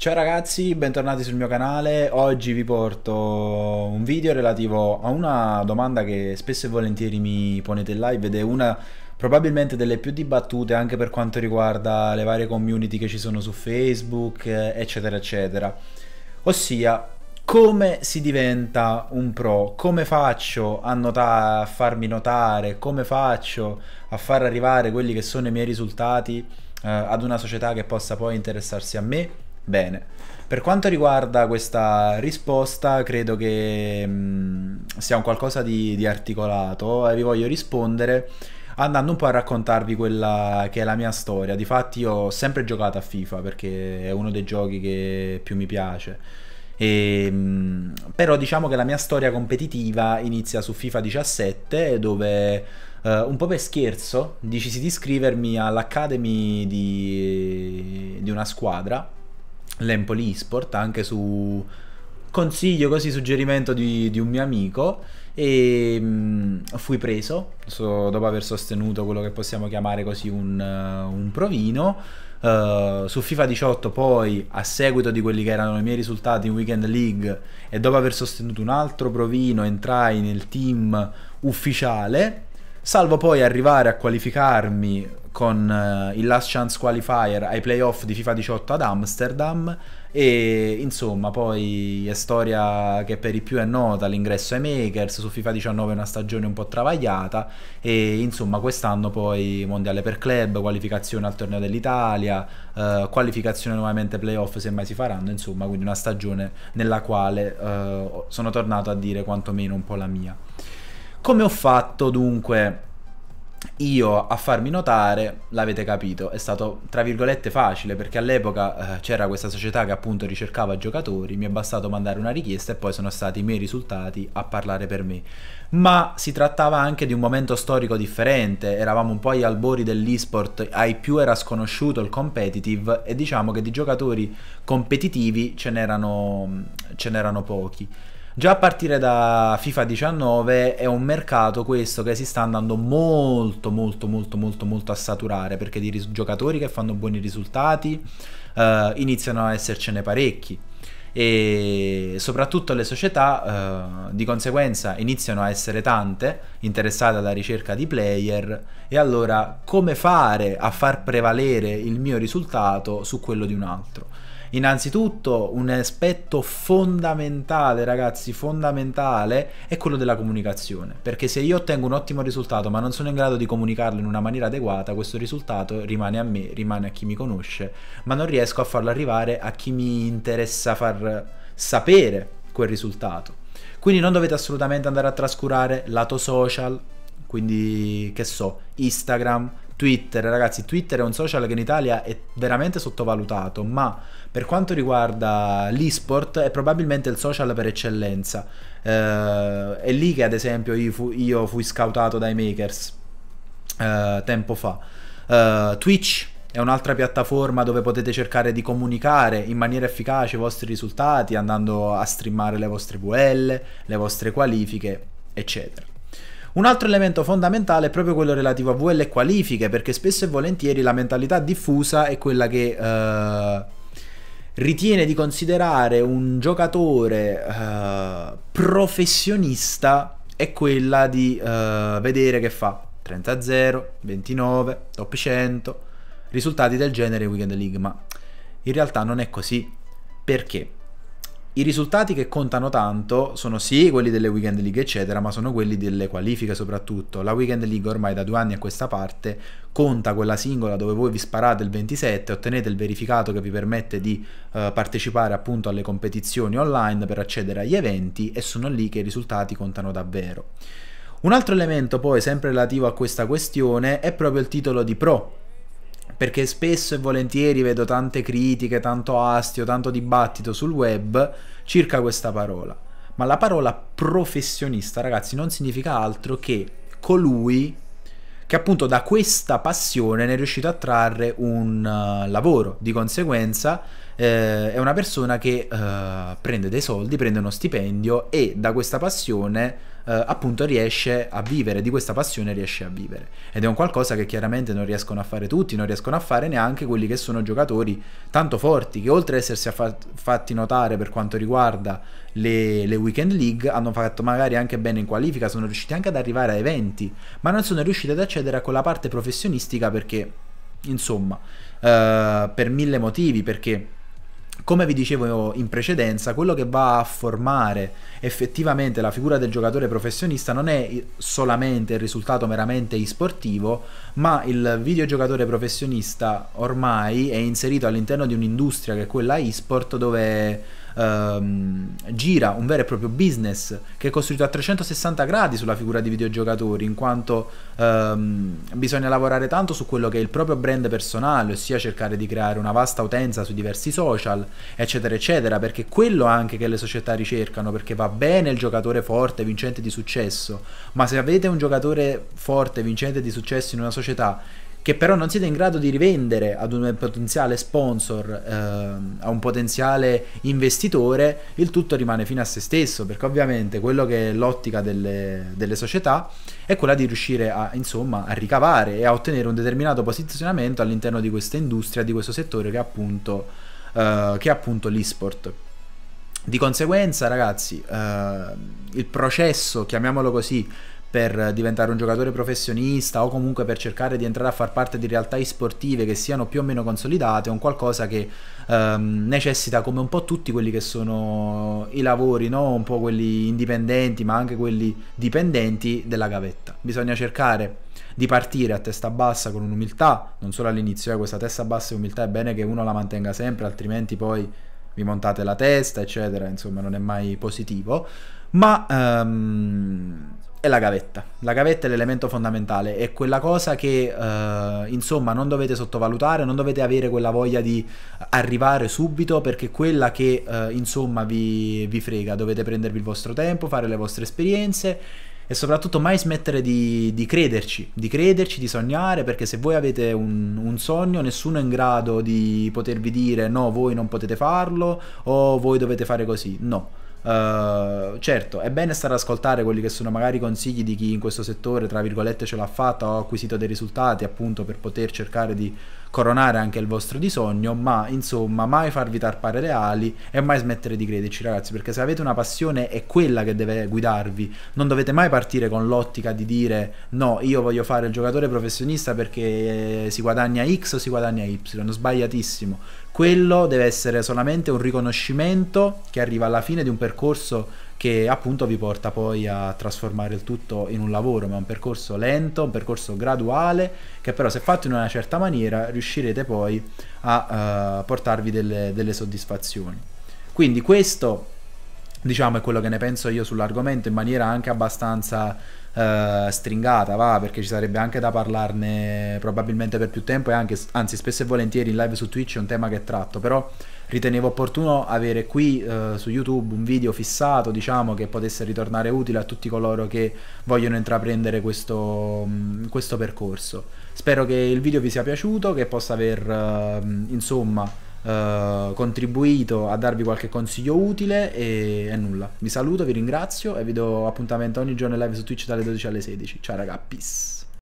Ciao ragazzi, bentornati sul mio canale. Oggi vi porto un video relativo a una domanda che spesso e volentieri mi ponete in live ed è una probabilmente delle più dibattute anche per quanto riguarda le varie community che ci sono su Facebook, eccetera, eccetera. Ossia, come si diventa un pro? Come faccio a, nota a farmi notare? Come faccio a far arrivare quelli che sono i miei risultati eh, ad una società che possa poi interessarsi a me? bene. Per quanto riguarda questa risposta, credo che mh, mm, sia un qualcosa di, di articolato e vi voglio rispondere andando un po' a raccontarvi quella che è la mia storia. Difatti io ho sempre giocato a FIFA perché è uno dei giochi che più mi piace. E, mm, però diciamo che la mia storia competitiva inizia su FIFA 17 dove eh, un po' per scherzo decisi di iscrivermi all'academy di, di una squadra l'Empoli eSport anche su consiglio, così suggerimento di, di un mio amico e mh, mm, fui preso so, dopo aver sostenuto quello che possiamo chiamare così un, uh, un provino. Uh, su FIFA 18 poi a seguito di quelli che erano i miei risultati in Weekend League e dopo aver sostenuto un altro provino entrai nel team ufficiale salvo poi arrivare a qualificarmi con eh, il Last Chance Qualifier ai playoff di FIFA 18 ad Amsterdam e insomma poi è storia che per i più è nota l'ingresso ai Makers su FIFA 19 è una stagione un po' travagliata e insomma quest'anno poi mondiale per club qualificazione al torneo dell'Italia eh, qualificazione nuovamente playoff se mai si faranno insomma quindi una stagione nella quale eh, sono tornato a dire quantomeno un po' la mia come ho fatto dunque io a farmi notare, l'avete capito, è stato tra virgolette facile perché all'epoca eh, c'era questa società che appunto ricercava giocatori, mi è bastato mandare una richiesta e poi sono stati i miei risultati a parlare per me. Ma si trattava anche di un momento storico differente, eravamo un po' agli albori dell'esport, ai più era sconosciuto il competitive e diciamo che di giocatori competitivi ce n'erano, ce n'erano pochi. Già a partire da FIFA 19 è un mercato questo che si sta andando molto molto molto molto molto a saturare perché di ris- giocatori che fanno buoni risultati eh, iniziano a essercene parecchi e soprattutto le società eh, di conseguenza iniziano a essere tante interessate alla ricerca di player e allora come fare a far prevalere il mio risultato su quello di un altro? innanzitutto un aspetto fondamentale, ragazzi, fondamentale è quello della comunicazione, perché se io ottengo un ottimo risultato ma non sono in grado di comunicarlo in una maniera adeguata, questo risultato rimane a me, rimane a chi mi conosce, ma non riesco a farlo arrivare a chi mi interessa far sapere quel risultato. Quindi non dovete assolutamente andare a trascurare lato social, quindi che so, Instagram, Twitter, ragazzi, Twitter è un social che in Italia è veramente sottovalutato, ma per quanto riguarda l'esport è probabilmente il social per eccellenza. Eh, è lì che ad esempio io, fu, io fui scoutato dai makers eh, tempo fa. Eh, Twitch è un'altra piattaforma dove potete cercare di comunicare in maniera efficace i vostri risultati andando a streamare le vostre VL, le vostre qualifiche, eccetera. Un altro elemento fondamentale è proprio quello relativo a VL e qualifiche, perché spesso e volentieri la mentalità diffusa è quella che eh, ritiene di considerare un giocatore eh, professionista è quella di eh, vedere che fa 30-0, 29, top 100, risultati del genere Weekend League, ma in realtà non è così. Perché? i risultati che contano tanto sono sì quelli delle weekend league eccetera ma sono quelli delle qualifiche soprattutto la weekend league ormai da due anni a questa parte conta quella singola dove voi vi sparate il 27 ottenete il verificato che vi permette di eh, partecipare appunto alle competizioni online per accedere agli eventi e sono lì che i risultati contano davvero un altro elemento poi sempre relativo a questa questione è proprio il titolo di pro perché spesso e volentieri vedo tante critiche, tanto astio, tanto dibattito sul web circa questa parola. Ma la parola professionista, ragazzi, non significa altro che colui che appunto da questa passione ne è riuscito a trarre un uh, lavoro, di conseguenza eh, è una persona che uh, prende dei soldi, prende uno stipendio e da questa passione eh, appunto riesce a vivere, di questa passione riesce a vivere. Ed è un qualcosa che chiaramente non riescono a fare tutti, non riescono a fare neanche quelli che sono giocatori tanto forti, che oltre ad essersi fatti notare per quanto riguarda le, le weekend league, hanno fatto magari anche bene in qualifica, sono riusciti anche ad arrivare a eventi, ma non sono riusciti ad accedere a quella parte professionistica perché, insomma, eh, per mille motivi, perché come vi dicevo in precedenza, quello che va a formare effettivamente la figura del giocatore professionista non è solamente il risultato meramente sportivo, ma il videogiocatore professionista ormai è inserito all'interno di un'industria che è quella e-sport dove ehm, gira un vero e proprio business che è costruito a 360 gradi sulla figura di videogiocatori, in quanto ehm, bisogna lavorare tanto su quello che è il proprio brand personale, ossia cercare di creare una vasta utenza su diversi social, eccetera, eccetera, perché quello anche che le società ricercano, perché va bene il giocatore forte, vincente di successo, ma se avete un giocatore forte, vincente di successo in una società che però non siete in grado di rivendere ad un potenziale sponsor, ehm, a un potenziale investitore, il tutto rimane fino a se stesso, perché ovviamente quello che è l'ottica delle, delle società è quella di riuscire a, insomma, a ricavare e a ottenere un determinato posizionamento all'interno di questa industria, di questo settore che è appunto, eh, che è appunto l'esport. Di conseguenza, ragazzi, eh, il processo, chiamiamolo così, per diventare un giocatore professionista o comunque per cercare di entrare a far parte di realtà sportive che siano più o meno consolidate, è un qualcosa che ehm, necessita come un po' tutti quelli che sono i lavori, no? un po' quelli indipendenti ma anche quelli dipendenti della gavetta. Bisogna cercare di partire a testa bassa con un'umiltà, non solo all'inizio, eh, questa testa bassa e umiltà è bene che uno la mantenga sempre, altrimenti poi vi montate la testa, eccetera, insomma non è mai positivo ma um, è la gavetta. La gavetta è l'elemento fondamentale, è quella cosa che uh, insomma non dovete sottovalutare, non dovete avere quella voglia di arrivare subito perché è quella che uh, insomma vi, vi frega, dovete prendervi il vostro tempo, fare le vostre esperienze e soprattutto mai smettere di, di, crederci, di crederci, di sognare, perché se voi avete un, un, sogno nessuno è in grado di potervi dire no, voi non potete farlo o voi dovete fare così, no. Eh, certo, è bene stare ad ascoltare quelli che sono magari consigli di chi in questo settore, tra virgolette, ce l'ha fatta, o ha acquisito dei risultati appunto per poter cercare di coronare anche il vostro disogno, ma insomma mai farvi tarpare le ali e mai smettere di crederci ragazzi, perché se avete una passione è quella che deve guidarvi, non dovete mai partire con l'ottica di dire no, io voglio fare il giocatore professionista perché eh, si guadagna X o si guadagna Y, sbagliatissimo, quello deve essere solamente un riconoscimento che arriva alla fine di un percorso che appunto vi porta poi a trasformare il tutto in un lavoro, ma è un percorso lento, un percorso graduale, che però se fatto in una certa maniera riuscirete poi a uh, portarvi delle, delle soddisfazioni. Quindi questo diciamo è quello che ne penso io sull'argomento in maniera anche abbastanza eh, stringata va perché ci sarebbe anche da parlarne probabilmente per più tempo e anche anzi spesso e volentieri in live su Twitch è un tema che tratto però ritenevo opportuno avere qui eh, su YouTube un video fissato, diciamo, che potesse ritornare utile a tutti coloro che vogliono intraprendere questo, mh, mm, questo percorso. Spero che il video vi sia piaciuto, che possa aver, eh, insomma, eh, contribuito a darvi qualche consiglio utile e, e nulla. Vi saluto, vi ringrazio e vi do appuntamento ogni giorno in live su Twitch dalle 12 alle 16. Ciao raga, peace!